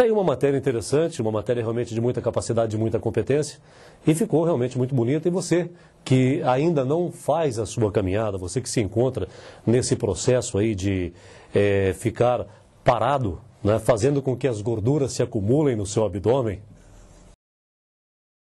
Está aí uma matéria interessante, uma matéria realmente de muita capacidade, de muita competência, e ficou realmente muito bonita. E você que ainda não faz a sua caminhada, você que se encontra nesse processo aí de é, ficar parado, né, fazendo com que as gorduras se acumulem no seu abdômen,